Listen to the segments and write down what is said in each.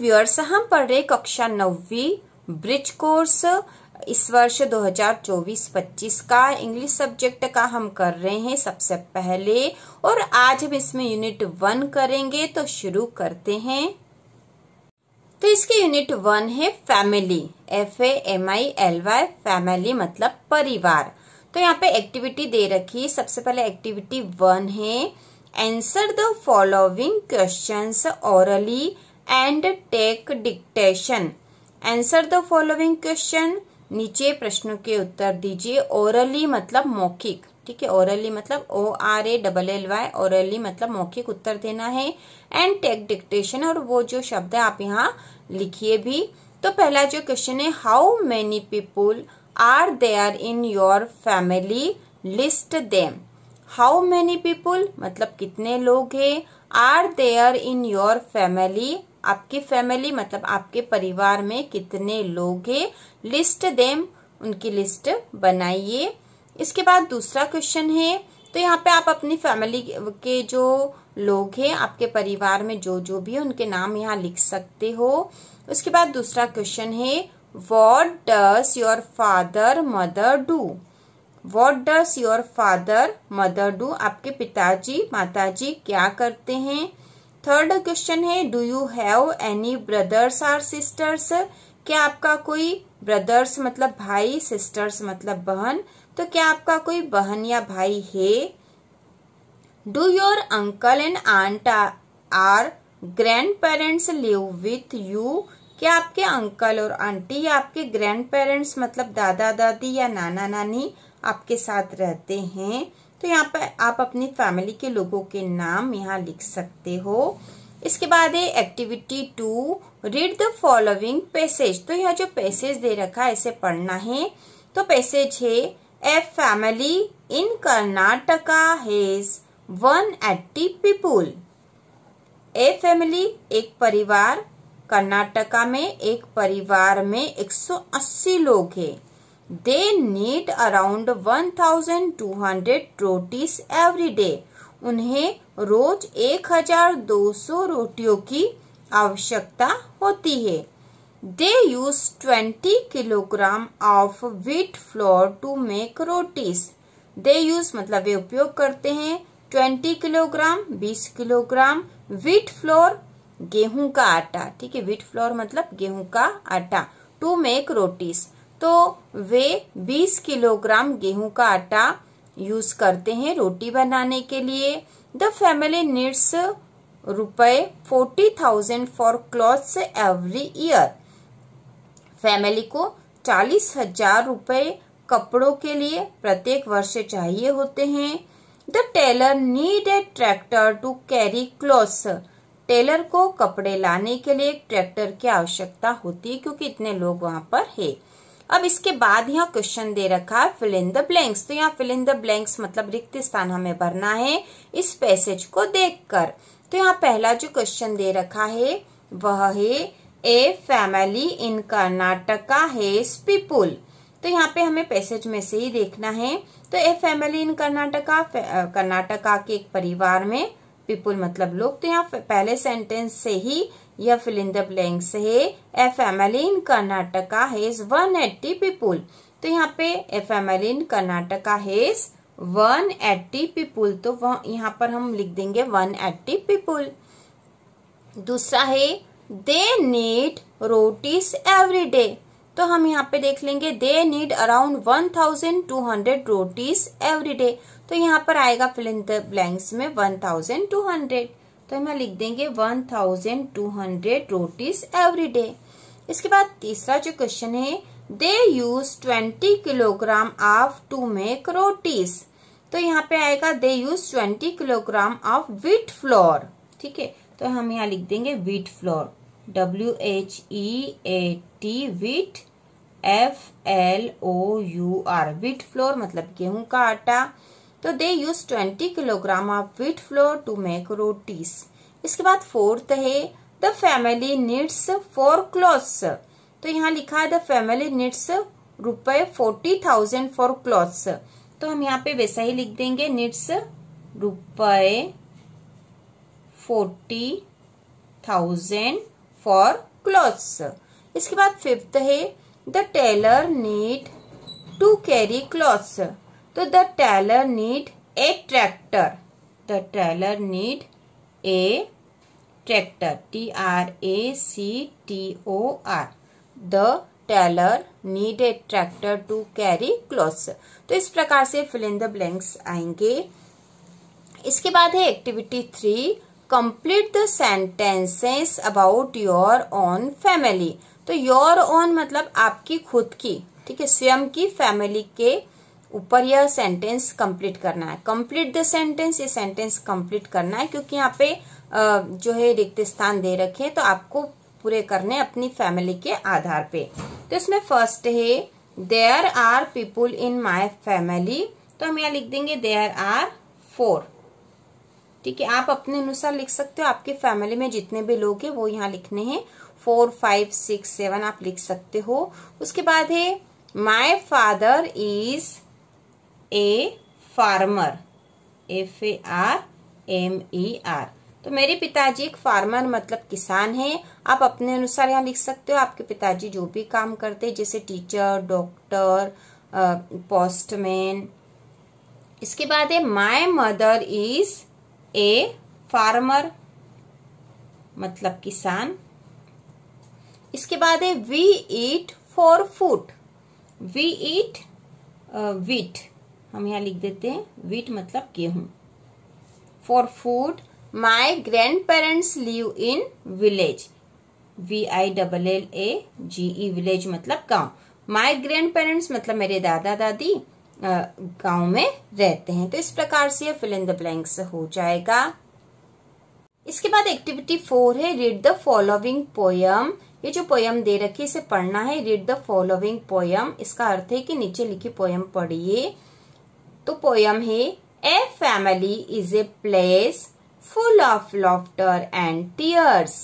viewers हम पढ़ रहे कक्षा नवी ब्रिज कोर्स इस वर्ष 2024-25 का इंग्लिश सब्जेक्ट का हम कर रहे हैं सबसे पहले और आज हम इसमें यूनिट वन करेंगे तो शुरू करते हैं तो इसके यूनिट वन है family F A M I L Y family मतलब परिवार तो यहाँ पे एक्टिविटी दे रखी सबसे पहले एक्टिविटी वन है answer the following question orally and take dictation answer the following question नीचे प्रश्नों के उत्तर दीजिए ओरली मतलब मौखिक ठीक है ओरली मतलब O R A double L Y orally मतलब मौखिक उत्तर देना है एंड टेक डिक्टेशन और वो जो शब्द है आप यहाँ लिखिए भी तो पहला जो क्वेश्चन है how many people are there in your family list them how many people मतलब कितने लोग हैं are there in your family आपकी फैमिली मतलब आपके परिवार में कितने लोग हैं लिस्ट देम उनकी लिस्ट बनाइए इसके बाद दूसरा क्वेश्चन है तो यहाँ पे आप अपनी फैमिली के जो लोग हैं आपके परिवार में जो जो भी उनके नाम यहाँ लिख सकते हो उसके बाद दूसरा क्वेश्चन है what does your father mother do what does your father mother do आपके पिताजी माताजी क्या करते हैं थर्ड क्वेश्चन है do you have any brothers or sisters क्या आपका कोई ब्रदर्स मतलब भाई सिस्टर्स मतलब बहन तो क्या आपका कोई बहन या भाई है do your uncle and aunt or grandparents live with you क्या आपके अंकल और आंटी या आपके ग्रैंड पेरेंट्स मतलब दादा दादी या नाना नानी आपके साथ रहते हैं तो यहाँ पर आप अपनी फैमिली के लोगों के नाम यहाँ लिख सकते हो इसके बाद है activity two read the following passage तो यह जो पैसेज दे रखा है इसे पढ़ना है तो पैसेज है a family in Karnataka has one eighty people a family एक परिवार कर्नाटका में एक परिवार में 180 लोग हैं they need around 1200 rotis every day उन्हें रोज 1200 रोटियों की आवश्यकता होती है they use 20 kilogram of wheat flour to make rotis they use मतलब वे उपयोग करते हैं 20 किलोग्राम 20 किलोग्राम व्हीट फ्लोर गेहूं का आटा ठीक है व्हीट फ्लोर मतलब गेहूं का आटा टू मेक रोटीज तो वे 20 किलोग्राम गेहूं का आटा यूज करते हैं रोटी बनाने के लिए the family needs rupees forty thousand for clothes every year family को चालीस हजार रुपए कपड़ों के लिए प्रत्येक वर्ष चाहिए होते हैं the tailor need a tractor to carry clothes tailor को कपड़े लाने के लिए एक ट्रैक्टर की आवश्यकता होती है क्योंकि इतने लोग वहां पर है अब इसके बाद यहाँ क्वेश्चन दे रखा है फिल इन द ब्लैंक्स तो यहाँ फिल इन द ब्लैंक्स मतलब रिक्त स्थान हमें भरना है इस पैसेज को देखकर तो यहाँ पहला जो क्वेश्चन दे रखा है वह है a family in Karnataka has people तो यहाँ पे हमें पैसेज में से ही देखना है तो a family in Karnataka Karnataka के एक परिवार में पीपुल मतलब लोग तो यहाँ पहले सेंटेंस से ही या फिल इन द से है a family in Karnataka has one eighty people तो यहाँ पे a family in Karnataka has one eighty people तो वह यहाँ पर हम लिख देंगे वन एट्टी पीपुल दूसरा है they need rotis every day तो हम यहाँ पे देख लेंगे they need around one thousand two hundred rotis every day तो यहाँ पर आएगा फिल इन द ब्लैंक्स में वन थाउजेंड टू हंड्रेड तो हम यहाँ लिख देंगे one thousand two hundred rotis every day इसके बाद तीसरा जो क्वेश्चन है they use twenty kilogram of to make rotis तो यहाँ पे आएगा they use twenty kilogram of wheat flour ठीक है तो हम यहाँ लिख देंगे wheat flour W H E A T wheat F L O U R wheat flour मतलब गेहूं का आटा तो they use twenty kilogram of wheat flour to make rotis इसके बाद फोर्थ है the family needs for clothes तो यहाँ लिखा है the family needs rupees forty thousand for clothes तो हम यहाँ पे वैसा ही लिख देंगे needs rupees forty thousand for clothes इसके बाद फिफ्थ है the tailor need to carry clothes तो the tailor need a tractor the tailor need a tractor T R A C T O R the tailor need a tractor to carry clothes तो इस प्रकार से fill in the blanks आएंगे इसके बाद है activity three complete the sentences about your own family तो your own मतलब आपकी खुद की ठीक है स्वयं की फैमिली के ऊपर यह सेंटेंस कंप्लीट करना है कंप्लीट द सेंटेंस ये सेंटेंस कंप्लीट करना है क्योंकि यहाँ पे जो है रिक्त स्थान दे रखे तो आपको पूरे करने अपनी फैमिली के आधार पे तो इसमें फर्स्ट है there are people in my family तो हम यहाँ लिख देंगे देयर आर फोर ठीक है आप अपने अनुसार लिख सकते हो आपके फैमिली में जितने भी लोग हैं वो यहाँ लिखने हैं फोर फाइव सिक्स सेवन आप लिख सकते हो उसके बाद है my father is a farmer F A R M E R तो मेरे पिताजी एक फार्मर मतलब किसान हैं आप अपने अनुसार यहाँ लिख सकते हो आपके पिताजी जो भी काम करते हैं जैसे टीचर डॉक्टर पोस्टमैन इसके बाद है my mother is a farmer मतलब किसान इसके बाद है we eat for food we eat wheat हम यहाँ लिख देते हैं वीट मतलब गेहूं for food my grandparents live in village V I double L A G E village मतलब गाँव माई ग्रैंड पेरेंट्स मतलब मेरे दादा दादी गांव में रहते हैं तो इस प्रकार से फिल इन द ब्लैंक्स हो जाएगा इसके बाद एक्टिविटी फोर है रीड द फॉलोविंग पोयम ये जो पोयम दे रखी है इसे पढ़ना है रीड द फॉलोविंग पोयम इसका अर्थ है कि नीचे लिखी पोयम पढ़िए तो पोयम है a family is a place full of laughter and tears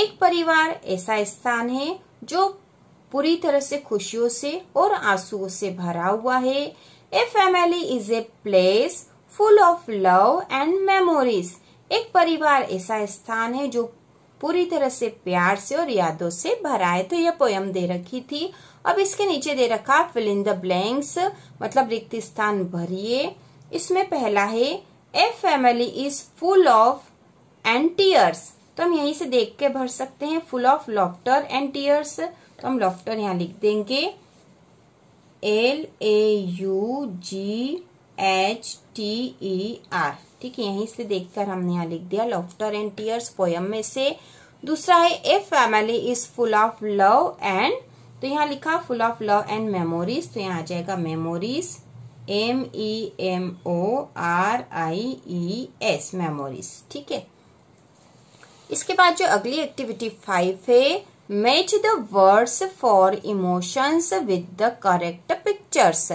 एक परिवार ऐसा स्थान है जो पूरी तरह से खुशियों से और आंसुओं से भरा हुआ है a family is a place full of love and memories एक परिवार ऐसा स्थान है जो पूरी तरह से प्यार से और यादों से भरा है तो यह पोयम दे रखी थी अब इसके नीचे दे रखा फिल इन द ब्लैंक्स मतलब रिक्त स्थान भरिए इसमें पहला है a family is full of and tears तो हम यहीं से देख के भर सकते हैं फुल ऑफ लॉफ्टर एंटीयर्स तो हम लॉफ्टर यहाँ लिख देंगे L A U G H T E R ठीक है यहीं से देखकर हमने यहाँ लिख दिया लॉफ्टर एंटीयर्स पोयम में से दूसरा है a family is full of love and तो यहाँ लिखा full of love and memories तो यहाँ आ जाएगा memories M E M O R I E S memories ठीक है इसके बाद जो अगली एक्टिविटी फाइव है match the words for emotions with the correct pictures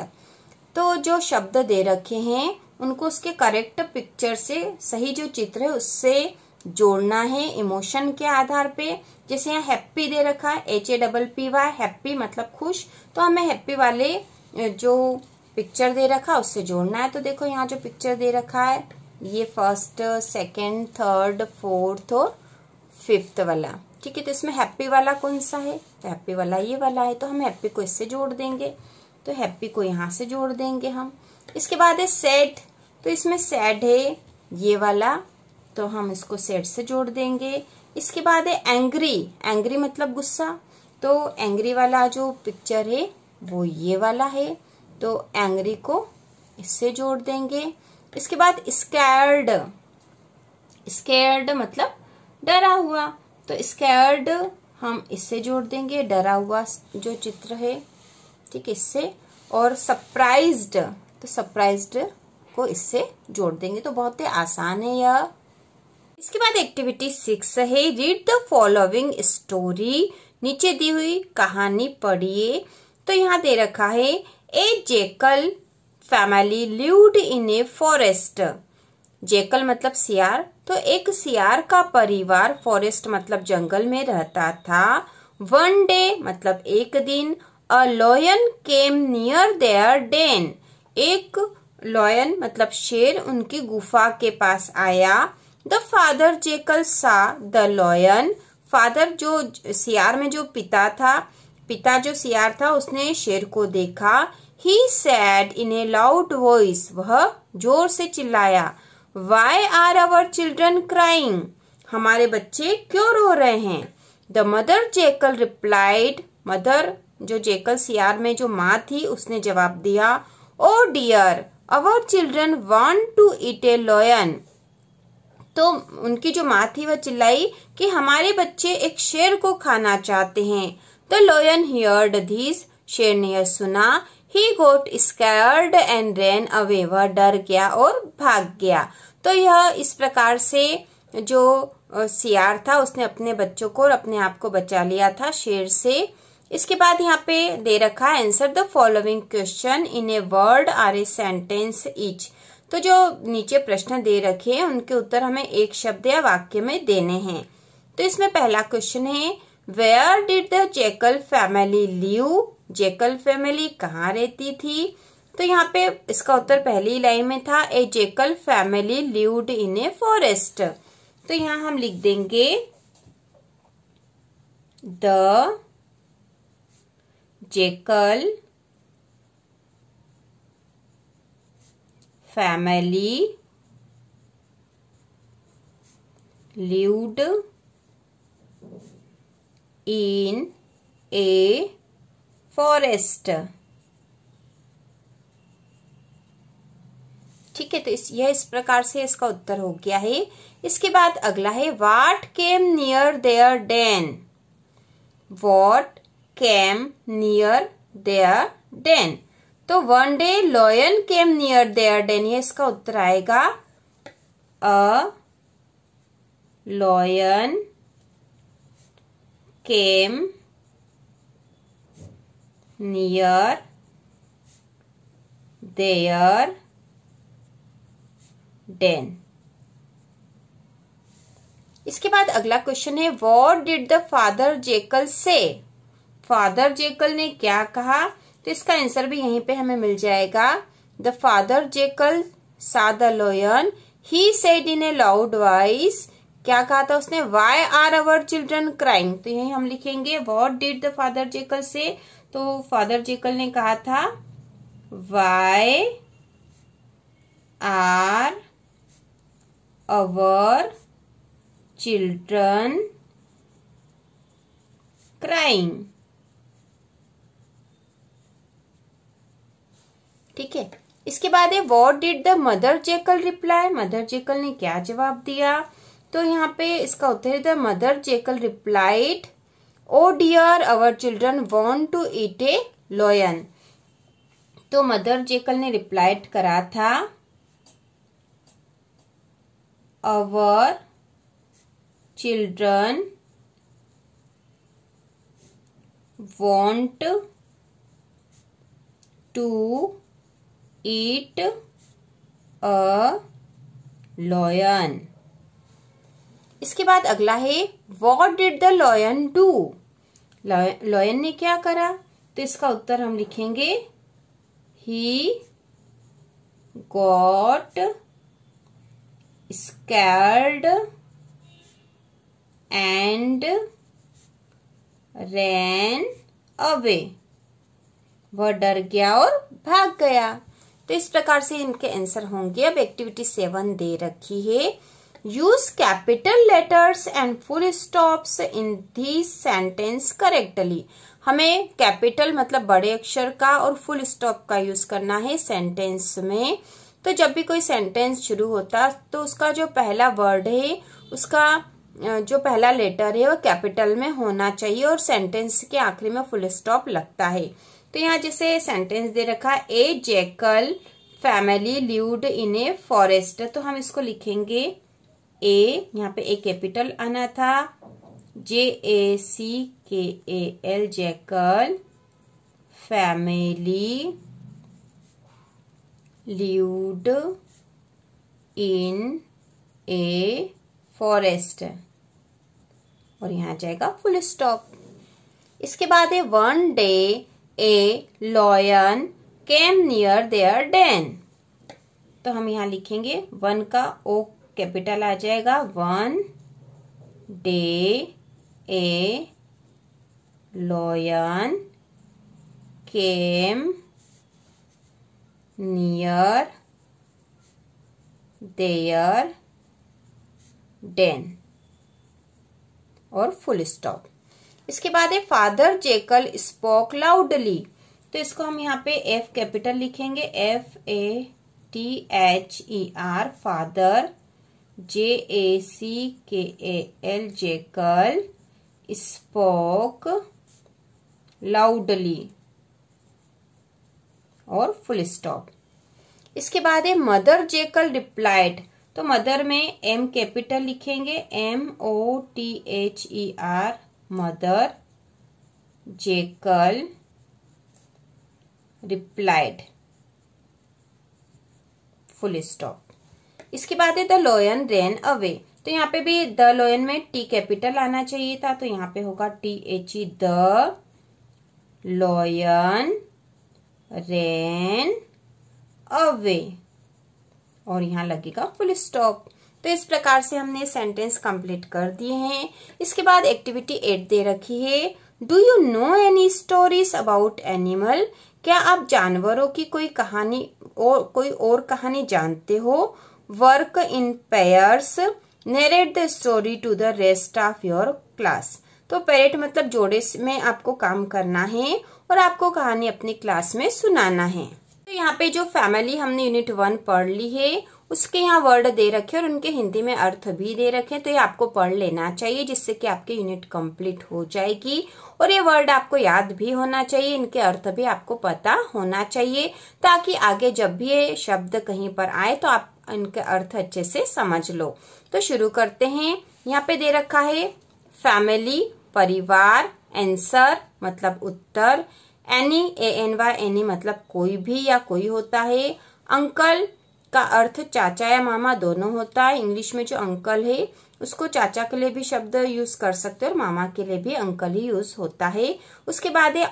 तो जो शब्द दे रखे हैं उनको उसके करेक्ट पिक्चर से सही जो चित्र है उससे जोड़ना है इमोशन के आधार पे जैसे यहाँ हैप्पी दे रखा है H A double P Y happy मतलब खुश तो हमें हैप्पी वाले जो पिक्चर दे रखा है उससे जोड़ना है तो देखो यहाँ जो पिक्चर दे रखा है ये फर्स्ट सेकंड थर्ड फोर्थ और फिफ्थ वाला ठीक है तो इसमें हैप्पी वाला कौन सा है तो हैप्पी वाला ये वाला है तो हम हैप्पी को इससे जोड़ देंगे तो हैप्पी को यहाँ से जोड़ देंगे हम इसके बाद है सेड तो इसमें सेड है ये वाला तो हम इसको सेट से जोड़ देंगे इसके बाद है एंग्री एंग्री मतलब गुस्सा तो एंग्री वाला जो पिक्चर है वो ये वाला है तो एंग्री को इससे जोड़ देंगे इसके बाद स्कैर्ड स्कैर्ड मतलब डरा हुआ तो स्कैर्ड हम इससे जोड़ देंगे डरा हुआ जो चित्र है ठीक इससे और सरप्राइज्ड तो सरप्राइज्ड को इससे जोड़ देंगे तो बहुत ही आसान है यह इसके बाद एक्टिविटी सिक्स है रीड द फॉलोइंग स्टोरी नीचे दी हुई कहानी पढ़िए तो यहाँ दे रखा है a jackal family lived in a forest jackal मतलब सियार तो एक सियार का परिवार फॉरेस्ट मतलब जंगल में रहता था वन डे मतलब एक दिन a lion came near their den एक लॉयन मतलब शेर उनकी गुफा के पास आया the father jackal saw the lion father जो सियार में जो पिता था पिता जो सियार था उसने शेर को देखा ही said in a loud voice वह जोर से चिल्लाया why are our children crying हमारे बच्चे क्यों रो रहे हैं the mother jackal replied mother जो जेकल सियार में जो माँ थी उसने जवाब दिया oh dear our children want to eat a lion तो उनकी जो माँ थी वह चिल्लाई कि हमारे बच्चे एक शेर को खाना चाहते हैं द लोयन हियर्ड धीस शेर ने यह सुना ही got scared and ran away वह डर गया और भाग गया तो यह इस प्रकार से जो सियार था उसने अपने बच्चों को और अपने आप को बचा लिया था शेर से इसके बाद यहाँ पे दे रखा है answer the following question in a word or a sentence each तो जो नीचे प्रश्न दे रखे हैं उनके उत्तर हमें एक शब्द या वाक्य में देने हैं तो इसमें पहला क्वेश्चन है where did the jackal family live jackal family कहाँ रहती थी तो यहाँ पे इसका उत्तर पहली लाइन में था a jackal family lived in a forest तो यहाँ हम लिख देंगे the jackal family lived in a forest ठीक है तो इस यह इस प्रकार से इसका उत्तर हो गया है इसके बाद अगला है what came near their den what came near their den तो one day lion came near their den ये इसका उत्तर आएगा a lion came near their den इसके बाद अगला क्वेश्चन है what did the father jackal say father jackal ने क्या कहा तो इसका आंसर भी यहीं पे हमें मिल जाएगा the father jackal saw a lion he said in a loud voice क्या कहा था उसने why are our children crying तो यही हम लिखेंगे what did the father jackal say तो फादर जेकल ने कहा था why are our children crying ठीक है इसके बाद है what did the mother jackal reply mother jackal ने क्या जवाब दिया तो यहाँ पे इसका उत्तर है the mother jackal replied oh dear our children want to eat a lion तो मदर जेकल ने रिप्लाइड करा था our children want to eat a lion इसके बाद अगला है what did the lion do lion ने क्या करा तो इसका उत्तर हम लिखेंगे he got scared and ran away वह डर गया और भाग गया तो इस प्रकार से इनके आंसर होंगे अब एक्टिविटी सेवन दे रखी है use capital letters and full stops in the sentence correctly हमें कैपिटल मतलब बड़े अक्षर का और फुल स्टॉप का यूज करना है सेंटेंस में तो जब भी कोई सेंटेंस शुरू होता तो उसका जो पहला वर्ड है उसका जो पहला लेटर है वो कैपिटल में होना चाहिए और सेंटेंस के आखिरी में फुल स्टॉप लगता है तो यहाँ जैसे सेंटेंस दे रखा a jackal family lived in a forest तो हम इसको लिखेंगे ए यहाँ पे ए कैपिटल आना था जे A C K A L jackal family lived in a forest और यहाँ जाएगा फुल स्टॉप इसके बाद है one day a lion came near their den तो हम यहाँ लिखेंगे वन का ओ कैपिटल आ जाएगा one day a lion came near their den और फुल स्टॉप इसके बाद है फादर जेकल स्पोक लाउडली तो इसको हम यहाँ पे एफ कैपिटल लिखेंगे F A T H E R father J A C K A L jackal spoke loudly और फुल स्टॉप इसके बाद है मदर जेकल रिप्लाइड तो मदर में एम कैपिटल लिखेंगे M O T H E R mother Jekyll replied full stop इसके बाद है द लोयन रेन अवे तो यहाँ पे भी द लोयन में टी कैपिटल आना चाहिए था तो यहाँ पे होगा T H E the lion ran away और यहाँ लगेगा फुल स्टॉप तो इस प्रकार से हमने सेंटेंस कंप्लीट कर दिए हैं इसके बाद एक्टिविटी एट दे रखी है do you know any stories about animal क्या आप जानवरों की कोई कहानी और कोई और कहानी जानते हो work in pairs narrate the story to the rest of your class तो पेरेट मतलब जोड़े में आपको काम करना है और आपको कहानी अपनी क्लास में सुनाना है तो यहाँ पे जो फैमिली हमने यूनिट वन पढ़ ली है उसके यहाँ वर्ड दे रखे और उनके हिंदी में अर्थ भी दे रखे तो ये आपको पढ़ लेना चाहिए जिससे कि आपकी यूनिट कंप्लीट हो जाएगी और ये वर्ड आपको याद भी होना चाहिए इनके अर्थ भी आपको पता होना चाहिए ताकि आगे जब भी ये शब्द कहीं पर आए तो आप इनके अर्थ अच्छे से समझ लो तो शुरू करते हैं यहाँ पे दे रखा है फैमिली परिवार एंसर मतलब उत्तर any A N Y any मतलब कोई भी या कोई होता है अंकल का अर्थ चाचा या मामा दोनों होता है इंग्लिश में जो अंकल है उसको चाचा के लिए भी शब्द यूज कर सकते हैं और मामा के लिए भी अंकल ही यूज होता है उसके बाद है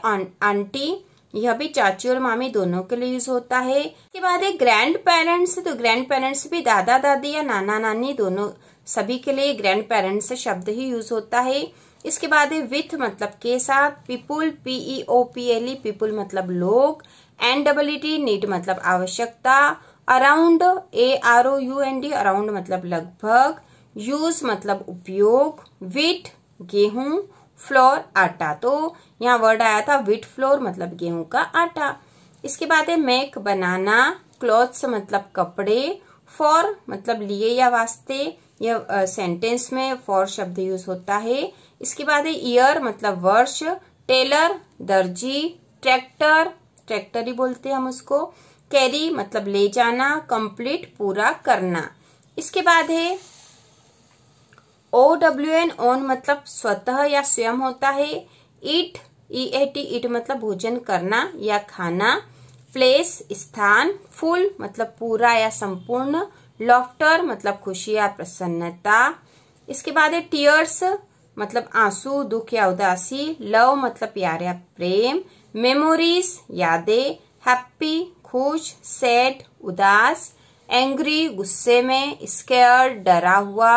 आंटी यह भी चाची और मामी दोनों के लिए यूज होता है उसके बाद है ग्रैंड पेरेंट्स तो ग्रैंड पेरेंट्स भी दादा दादी या नाना नानी दोनों सभी के लिए ग्रैंड पेरेंट्स शब्द ही यूज होता है इसके बाद है विथ मतलब के साथ people P E O P L E people मतलब लोग एन डबल टी नीट मतलब आवश्यकता around A R O U N D around मतलब लगभग यूज मतलब उपयोग विट गेहूं फ्लोर आटा तो यहाँ वर्ड आया था विट फ्लोर मतलब गेहूं का आटा इसके बाद है मेक बनाना क्लॉथ्स मतलब कपड़े फॉर मतलब लिए या वास्ते यह सेंटेंस में फॉर शब्द यूज होता है इसके बाद है ईयर मतलब वर्ष टेलर दर्जी ट्रैक्टर ट्रैक्टर ही बोलते हैं हम उसको कैरी मतलब ले जाना कंप्लीट पूरा करना इसके बाद है ओ डब्ल्यू एन ओन मतलब स्वतः या स्वयं होता है ईट ई ए टी ईट मतलब भोजन करना या खाना प्लेस स्थान फुल मतलब पूरा या संपूर्ण लॉफ्टर मतलब खुशी या प्रसन्नता इसके बाद है टीयर्स मतलब आंसू दुख या उदासी लव मतलब प्यार या प्रेम मेमोरीज यादें हैप्पी खुश सैड उदास एंग्री गुस्से में स्केयर डरा हुआ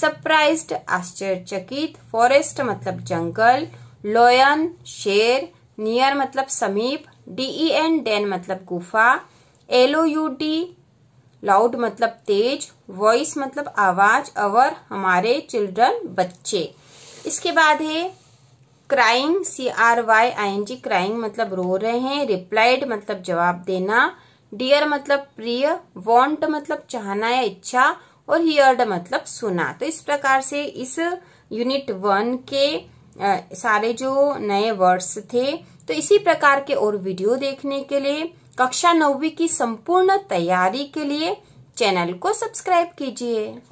सरप्राइज्ड आश्चर्यचकित फॉरेस्ट मतलब जंगल लोयन शेर नियर मतलब समीप डीई एन डेन मतलब गुफा एलो यू टी लाउड मतलब तेज वॉइस मतलब आवाज अवर हमारे चिल्ड्रन बच्चे इसके बाद है crying C R Y I N G crying मतलब रो रहे हैं रिप्लाइड मतलब जवाब देना डियर मतलब प्रिय वॉन्ट मतलब चाहना या इच्छा और हियर्ड मतलब सुना तो इस प्रकार से इस यूनिट वन के आ, सारे जो नए वर्ड्स थे तो इसी प्रकार के और वीडियो देखने के लिए कक्षा नौवीं की संपूर्ण तैयारी के लिए चैनल को सब्सक्राइब कीजिए